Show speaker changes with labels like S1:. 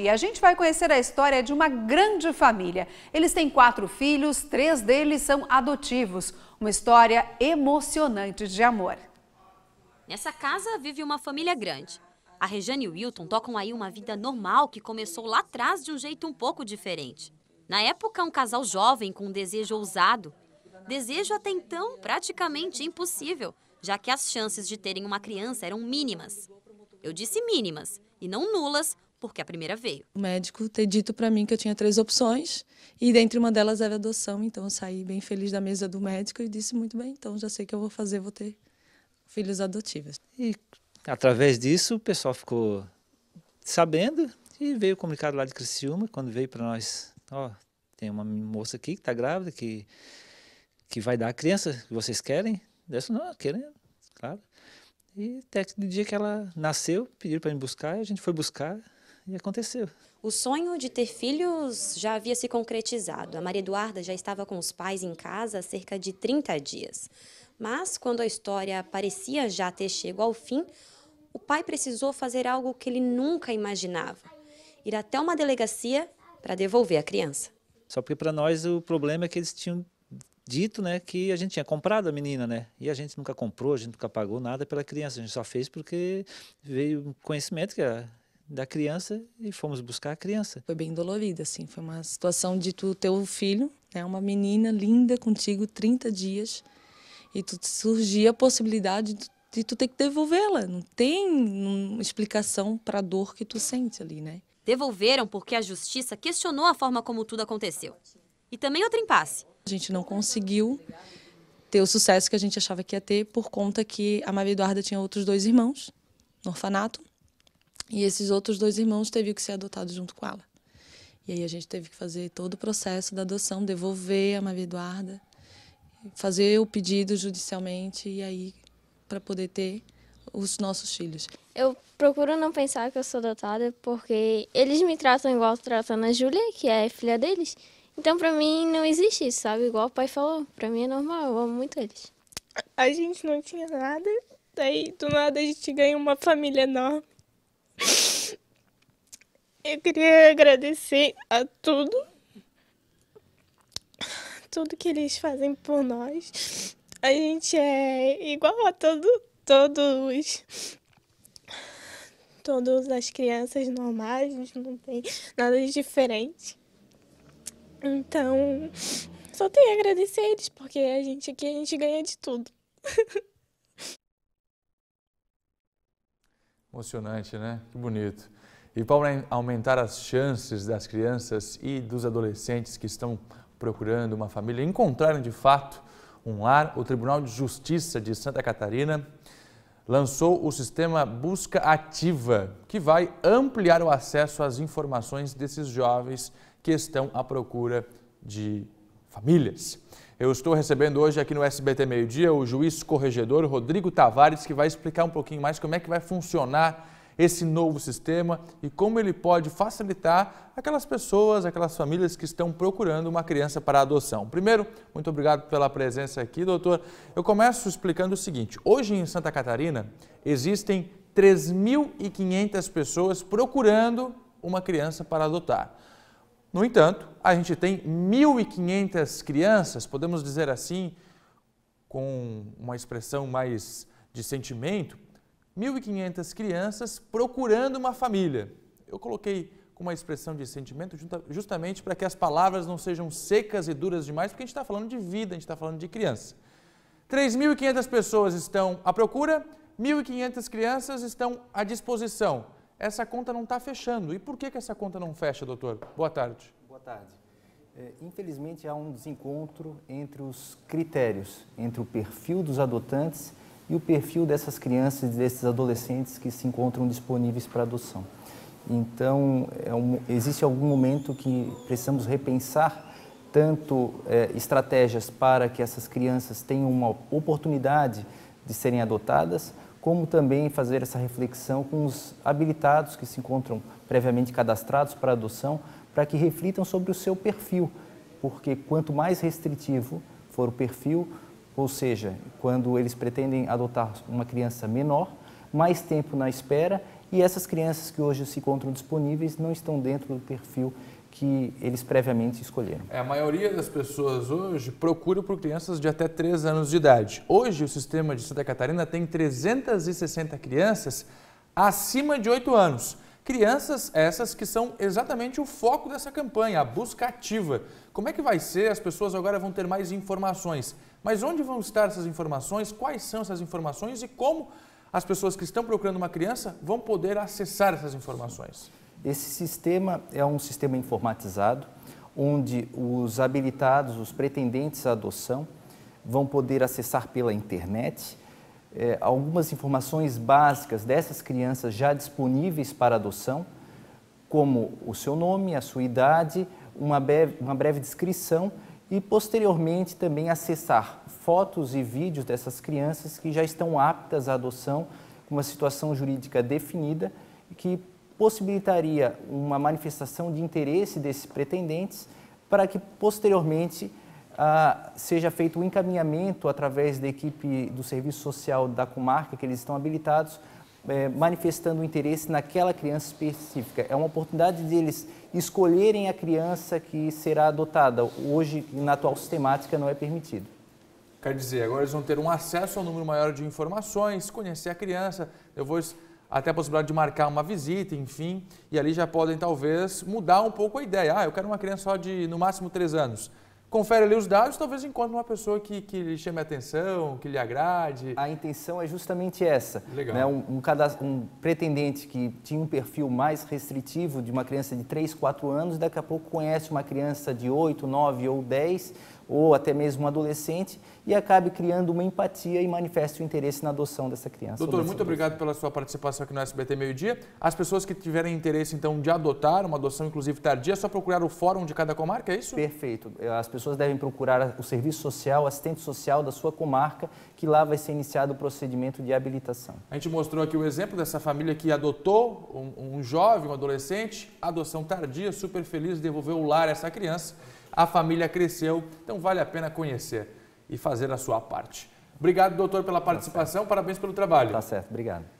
S1: E a gente vai conhecer a história de uma grande família. Eles têm quatro filhos, três deles são adotivos. Uma história emocionante de amor.
S2: Nessa casa vive uma família grande. A Rejane e o Wilton tocam aí uma vida normal que começou lá atrás de um jeito um pouco diferente. Na época, um casal jovem com um desejo ousado. Desejo até então praticamente impossível, já que as chances de terem uma criança eram mínimas. Eu disse mínimas, e não nulas, porque a primeira veio.
S3: O médico ter dito para mim que eu tinha três opções e dentre uma delas era adoção, então eu saí bem feliz da mesa do médico e disse muito bem, então já sei que eu vou fazer, vou ter filhos adotivos. E através disso o pessoal ficou sabendo e veio o comunicado lá de Criciúma, quando veio para nós, ó, oh, tem uma moça aqui que está grávida, que que vai dar a criança que vocês querem? Dessa não, querendo, claro.
S2: E até que no dia que ela
S3: nasceu, pediram para ir buscar, a gente foi buscar,
S2: e aconteceu. O sonho de ter filhos já havia se concretizado. A Maria Eduarda já estava com os pais em casa há cerca de 30 dias. Mas, quando a história parecia já ter chegado ao fim, o pai precisou fazer algo que ele nunca imaginava: ir até uma delegacia para devolver a criança.
S3: Só porque para nós o problema é que eles tinham dito, né, que a gente tinha comprado a menina, né? E a gente nunca comprou, a gente nunca pagou nada pela criança, a gente só fez porque veio conhecimento que a da criança e fomos buscar a criança. Foi bem dolorido, assim. Foi uma situação de tu ter um filho, né, uma menina linda contigo, 30 dias, e tu surgia a possibilidade de, de tu ter que devolvê-la. Não tem explicação para a dor que tu sente ali, né?
S2: Devolveram porque a justiça questionou a forma como tudo aconteceu. E também outro impasse. A gente
S3: não conseguiu ter o sucesso que a gente achava que ia ter por conta que a Maria Eduarda tinha outros dois irmãos no orfanato e esses outros dois irmãos teve que ser adotados junto com ela. E aí a gente teve que fazer todo o processo da adoção, devolver a Maria Eduarda, fazer o pedido judicialmente e aí para poder ter os nossos filhos.
S2: Eu procuro não pensar que eu sou adotada porque eles me tratam igual tratando a Júlia, que é filha deles. Então para mim não existe isso, sabe? Igual o pai falou, para mim é normal, eu amo muito eles. A gente não tinha nada, daí do nada a gente ganha uma família enorme. Eu queria agradecer a tudo, tudo que eles fazem por nós. A gente é igual a todo, todos, todas as crianças normais, a gente não tem nada de diferente. Então, só tenho a agradecer eles, porque a gente aqui a gente ganha de tudo.
S1: Emocionante, né? Que bonito. E para aumentar as chances das crianças e dos adolescentes que estão procurando uma família encontrarem de fato um lar, o Tribunal de Justiça de Santa Catarina lançou o sistema Busca Ativa, que vai ampliar o acesso às informações desses jovens que estão à procura de famílias. Eu estou recebendo hoje aqui no SBT Meio Dia o juiz corregedor Rodrigo Tavares, que vai explicar um pouquinho mais como é que vai funcionar esse novo sistema e como ele pode facilitar aquelas pessoas, aquelas famílias que estão procurando uma criança para adoção. Primeiro, muito obrigado pela presença aqui, doutor. Eu começo explicando o seguinte: hoje em Santa Catarina existem 3.500 pessoas procurando uma criança para adotar. No entanto, a gente tem 1.500 crianças, podemos dizer assim, com uma expressão mais de sentimento, 1.500 crianças procurando uma família. Eu coloquei com uma expressão de sentimento justamente para que as palavras não sejam secas e duras demais, porque a gente está falando de vida, a gente está falando de criança. 3.500 pessoas estão à procura, 1.500 crianças estão à disposição essa conta não está fechando. E por que, que essa conta não fecha, doutor? Boa tarde. Boa tarde. É, infelizmente, há um desencontro
S3: entre os critérios, entre o perfil dos adotantes e o perfil dessas crianças e desses adolescentes que se encontram disponíveis para adoção. Então, é um, existe algum momento que precisamos repensar tanto é, estratégias para que essas crianças tenham uma oportunidade de serem adotadas, como também fazer essa reflexão com os habilitados que se encontram previamente cadastrados para adoção, para que reflitam sobre o seu perfil, porque quanto mais restritivo for o perfil, ou seja, quando eles pretendem adotar uma criança menor, mais tempo na espera e essas crianças que hoje se encontram disponíveis não estão dentro do perfil que eles previamente escolheram.
S1: É, a maioria das pessoas hoje procura por crianças de até 3 anos de idade. Hoje, o sistema de Santa Catarina tem 360 crianças acima de 8 anos. Crianças essas que são exatamente o foco dessa campanha, a busca ativa. Como é que vai ser? As pessoas agora vão ter mais informações. Mas onde vão estar essas informações? Quais são essas informações e como as pessoas que estão procurando uma criança vão poder acessar essas informações?
S3: Esse sistema é um sistema informatizado onde os habilitados, os pretendentes à adoção, vão poder acessar pela internet é, algumas informações básicas dessas crianças já disponíveis para adoção, como o seu nome, a sua idade, uma breve, uma breve descrição e, posteriormente, também acessar fotos e vídeos dessas crianças que já estão aptas à adoção, com uma situação jurídica definida que possibilitaria uma manifestação de interesse desses pretendentes para que posteriormente ah, seja feito o um encaminhamento através da equipe do serviço social da comarca que eles estão habilitados, eh, manifestando interesse naquela criança específica. É uma oportunidade deles escolherem a criança que será adotada. Hoje, na atual sistemática, não é
S1: permitido. Quer dizer, agora eles vão ter um acesso a um número maior de informações, conhecer a criança, depois até a possibilidade de marcar uma visita, enfim, e ali já podem talvez mudar um pouco a ideia. Ah, eu quero uma criança só de no máximo 3 anos. Confere ali os dados, talvez encontre uma pessoa que, que lhe chame a atenção, que lhe agrade. A intenção é justamente essa.
S3: Legal. Né? Um, um, um pretendente que tinha um perfil mais restritivo de uma criança de 3, 4 anos, daqui a pouco conhece uma criança de 8, 9 ou 10, ou até mesmo um adolescente e acabe criando uma empatia e manifeste o interesse na adoção dessa criança. Doutor, muito criança. obrigado
S1: pela sua participação aqui no SBT Meio Dia. As pessoas que tiverem interesse, então, de adotar, uma adoção inclusive tardia, é só procurar o fórum de cada comarca, é isso? Perfeito. Eh, as pessoas devem procurar o serviço
S3: social, assistente social da sua comarca, que lá vai ser iniciado o procedimento de habilitação.
S1: A gente mostrou aqui o exemplo dessa família que adotou um, um jovem, um adolescente, adoção tardia, super feliz, devolveu o lar a essa criança a família cresceu, então vale a pena conhecer e fazer a sua parte. Obrigado, doutor, pela tá participação, tá parabéns pelo trabalho. Tá certo, obrigado.